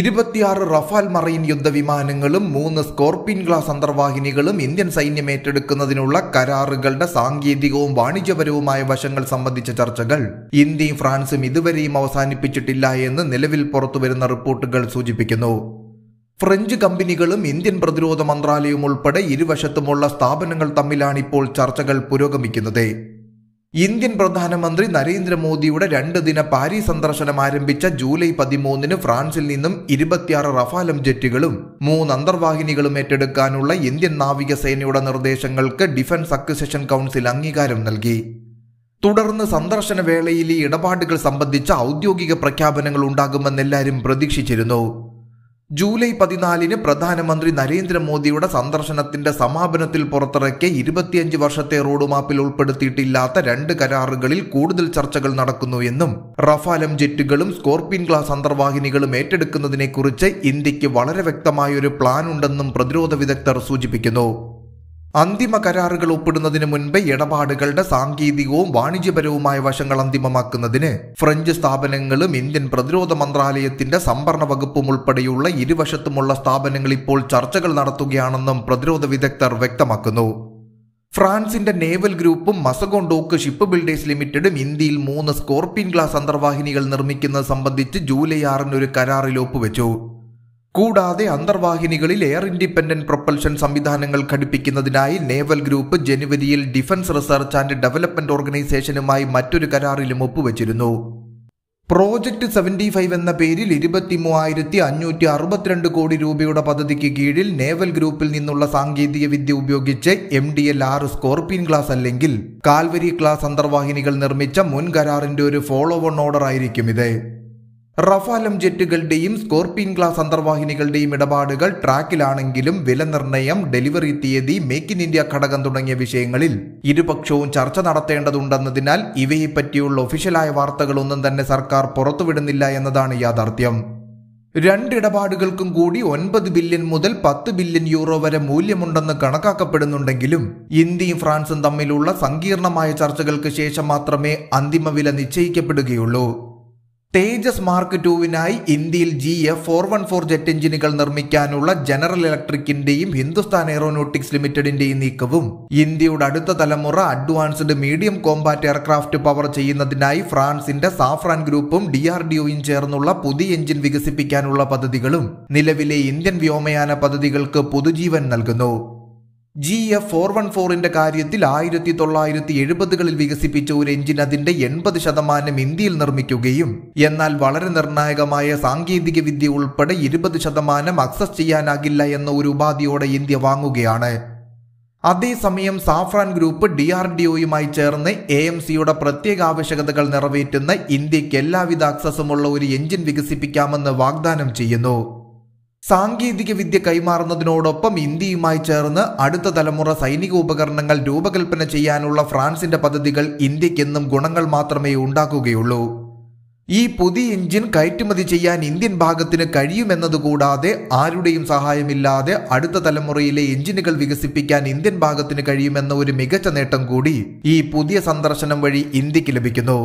ഇരുപത്തിയാറ് Rafale marine യുദ്ധവിമാനങ്ങളും മൂന്ന് Scorpene class അന്തർവാഹിനികളും Indian സൈന്യം ഏറ്റെടുക്കുന്നതിനുള്ള കരാറുകളുടെ സാങ്കേതികവും വാണിജ്യപരവുമായ വശങ്ങൾ സംബന്ധിച്ച ചർച്ചകൾ ഇന്ത്യയും ഫ്രാൻസും ഇതുവരെയും അവസാനിപ്പിച്ചിട്ടില്ല എന്ന് നിലവിൽ പുറത്തുവരുന്ന റിപ്പോർട്ടുകൾ സൂചിപ്പിക്കുന്നു ഫ്രഞ്ച് കമ്പനികളും ഇന്ത്യൻ പ്രതിരോധ മന്ത്രാലയവും ഉൾപ്പെടെ ഇരുവശത്തുമുള്ള സ്ഥാപനങ്ങൾ തമ്മിലാണ് ഇപ്പോൾ ചർച്ചകൾ പുരോഗമിക്കുന്നത് ഇന്ത്യൻ പ്രധാനമന്ത്രി നരേന്ദ്രമോദിയുടെ രണ്ട് ദിന പാരീസ് സന്ദർശനം ആരംഭിച്ച ജൂലൈ പതിമൂന്നിന് ഫ്രാൻസിൽ നിന്നും ഇരുപത്തിയാറ് റഫാലം ജെറ്റുകളും മൂന്ന് അന്തർവാഹിനികളും ഏറ്റെടുക്കാനുള്ള ഇന്ത്യൻ നാവികസേനയുടെ നിർദ്ദേശങ്ങൾക്ക് ഡിഫൻസ് അക്വിസിഷൻ കൗൺസിൽ അംഗീകാരം നൽകി തുടർന്ന് സന്ദർശന വേളയിൽ ഈ ഇടപാടുകൾ സംബന്ധിച്ച ഔദ്യോഗിക പ്രഖ്യാപനങ്ങൾ ഉണ്ടാകുമെന്നെല്ലാവരും പ്രതീക്ഷിച്ചിരുന്നു ജൂലൈ പതിനാലിന് പ്രധാനമന്ത്രി നരേന്ദ്രമോദിയുടെ സന്ദർശനത്തിന്റെ സമാപനത്തിൽ പുറത്തിറക്കിയ ഇരുപത്തിയഞ്ച് വർഷത്തെ റോഡ് മാപ്പിൽ ഉൾപ്പെടുത്തിയിട്ടില്ലാത്ത രണ്ട് കരാറുകളിൽ കൂടുതൽ ചർച്ചകൾ നടക്കുന്നു എന്നും റഫാലം ജെറ്റുകളും സ്കോർപിയൻ ക്ലാസ് അന്തർവാഹിനികളും ഏറ്റെടുക്കുന്നതിനെക്കുറിച്ച് ഇന്ത്യക്ക് വളരെ വ്യക്തമായൊരു പ്ലാൻ ഉണ്ടെന്നും പ്രതിരോധ വിദഗ്ധർ സൂചിപ്പിക്കുന്നു അന്തിമ കരാറുകൾ ഒപ്പിടുന്നതിന് മുൻപ് ഇടപാടുകളുടെ സാങ്കേതികവും വാണിജ്യപരവുമായ വശങ്ങൾ അന്തിമമാക്കുന്നതിന് ഫ്രഞ്ച് സ്ഥാപനങ്ങളും ഇന്ത്യൻ പ്രതിരോധ മന്ത്രാലയത്തിന്റെ സംഭരണ വകുപ്പും ഉൾപ്പെടെയുള്ള ഇരുവശത്തുമുള്ള സ്ഥാപനങ്ങൾ ഇപ്പോൾ ചർച്ചകൾ നടത്തുകയാണെന്നും പ്രതിരോധ വിദഗ്ധർ വ്യക്തമാക്കുന്നു ഫ്രാൻസിന്റെ നേവൽ ഗ്രൂപ്പും മസഗോൺ ഡോക്ക് ഷിപ്പ് ബിൽഡേഴ്സ് ലിമിറ്റഡും ഇന്ത്യയിൽ മൂന്ന് സ്കോർപ്പിയൻ ഗ്ലാസ് അന്തർവാഹിനികൾ നിർമ്മിക്കുന്നത് സംബന്ധിച്ച് ജൂലൈ ആറിന് ഒരു കരാറിൽ ഒപ്പുവെച്ചു കൂടാതെ അന്തർവാഹിനികളിൽ എയർ ഇൻഡിപെൻഡന്റ് പ്രൊപ്പൽഷൻ സംവിധാനങ്ങൾ ഘടിപ്പിക്കുന്നതിനായി നേവൽ ഗ്രൂപ്പ് ജനുവരിയിൽ ഡിഫൻസ് റിസർച്ച് ആൻഡ് ഡെവലപ്മെന്റ് ഓർഗനൈസേഷനുമായി മറ്റൊരു കരാറിലും ഒപ്പുവച്ചിരുന്നു പ്രോജക്റ്റ് സെവൻറ്റി ഫൈവ് എന്ന പേരിൽ ഇരുപത്തി മൂവായിരത്തി അഞ്ഞൂറ്റി അറുപത്തിരണ്ട് കോടി രൂപയുടെ പദ്ധതിക്ക് കീഴിൽ നേവൽ ഗ്രൂപ്പിൽ നിന്നുള്ള സാങ്കേതിക വിദ്യ ഉപയോഗിച്ച് M D L R Scorpion class അല്ലെങ്കിൽ കാൽവരി ക്ലാസ് അന്തർവാഹിനികൾ നിർമ്മിച്ച മുൻ കരാറിന്റെ ഒരു ഫോളോ ഓൺ ഓർഡർ ആയിരിക്കും ഇത് റഫാലം ജെറ്റുകളുടെയും സ്കോർപിയൻ ക്ലാസ് അന്തർവാഹിനികളുടെയും ഇടപാടുകൾ ട്രാക്കിലാണെങ്കിലും വില നിർണ്ണയം ഡെലിവറി തീയതി മേക്ക് ഇൻ ഇന്ത്യ ഘടകം തുടങ്ങിയ വിഷയങ്ങളിൽ ഇരുപക്ഷവും ചർച്ച നടത്തേണ്ടതുണ്ടെന്നതിനാൽ ഇവയെപ്പറ്റിയുള്ള ഒഫീഷ്യലായ വാർത്തകളൊന്നും തന്നെ സർക്കാർ പുറത്തുവിടുന്നില്ല എന്നതാണ് യാഥാർത്ഥ്യം രണ്ടിടപാടുകൾക്കും കൂടി ഒൻപത് ബില്യൺ മുതൽ പത്ത് ബില്യൺ യൂറോ വരെ മൂല്യമുണ്ടെന്ന് കണക്കാക്കപ്പെടുന്നുണ്ടെങ്കിലും ഇന്ത്യയും ഫ്രാൻസും തമ്മിലുള്ള സങ്കീർണമായ ചർച്ചകൾക്ക് ശേഷം മാത്രമേ അന്തിമ വില നിശ്ചയിക്കപ്പെടുകയുള്ളൂ തേജസ് മാർക്ക് ടുവിനായി ഇന്ത്യയിൽ G F four one four jet എഞ്ചിനുകൾ നിർമ്മിക്കാനുള്ള ജനറൽ ഇലക്ട്രിക്കിന്റെയും ഹിന്ദുസ്ഥാൻ എയറോനോട്ടിക്സ് ലിമിറ്റഡിന്റെയും നീക്കവും ഇന്ത്യയുടെ അടുത്ത തലമുറ advanced medium combat aircraft power ചെയ്യുന്നതിനായി ഫ്രാൻസിന്റെ സാഫ്രാൻ ഗ്രൂപ്പും ഡി ആർ ചേർന്നുള്ള പുതിയ എഞ്ചിൻ വികസിപ്പിക്കാനുള്ള പദ്ധതികളും നിലവിലെ ഇന്ത്യൻ വ്യോമയാന പദ്ധതികൾക്ക് പുതുജീവൻ നൽകുന്നു ജി എഫ് ഫോർ വൺ ഫോറിന്റെ കാര്യത്തിൽ ആയിരത്തി തൊള്ളായിരത്തി എഴുപതുകളിൽ വികസിപ്പിച്ച ഒരു എഞ്ചിൻ അതിന്റെ എൺപത് ശതമാനം ഇന്ത്യയിൽ നിർമ്മിക്കുകയും എന്നാൽ വളരെ നിർണായകമായ സാങ്കേതിക വിദ്യ ഉൾപ്പെടെ ഇരുപത് ശതമാനം അക്സസ് ചെയ്യാനാകില്ല എന്ന ഒരു ഉപാധിയോടെ ഇന്ത്യ വാങ്ങുകയാണ് അതേസമയം Safran group D R D ഒയുമായി ചേർന്ന് എ എം സിയുടെ പ്രത്യേക ആവശ്യകതകൾ നിറവേറ്റുന്ന ഇന്ത്യക്ക് എല്ലാവിധ അക്സസുമുള്ള ഒരു എഞ്ചിൻ വികസിപ്പിക്കാമെന്ന് വാഗ്ദാനം ചെയ്യുന്നു സാങ്കേതിക വിദ്യ കൈമാറുന്നതിനോടൊപ്പം ഇന്ത്യയുമായി ചേർന്ന് അടുത്ത തലമുറ സൈനിക ഉപകരണങ്ങൾ രൂപകൽപ്പന ചെയ്യാനുള്ള ഫ്രാൻസിന്റെ പദ്ധതികൾ ഇന്ത്യക്കെന്നും ഗുണങ്ങൾ മാത്രമേ ഉണ്ടാക്കുകയുള്ളൂ ഈ പുതിയ എഞ്ചിൻ കയറ്റുമതി ചെയ്യാൻ ഇന്ത്യൻ ഭാഗത്തിന് കഴിയുമെന്നതുകൂടാതെ ആരുടെയും സഹായമില്ലാതെ അടുത്ത തലമുറയിലെ എഞ്ചിനുകൾ വികസിപ്പിക്കാൻ ഇന്ത്യൻ ഭാഗത്തിന് കഴിയുമെന്ന ഒരു മികച്ച നേട്ടം കൂടി ഈ പുതിയ സന്ദർശനം വഴി ഇന്ത്യക്ക് ലഭിക്കുന്നു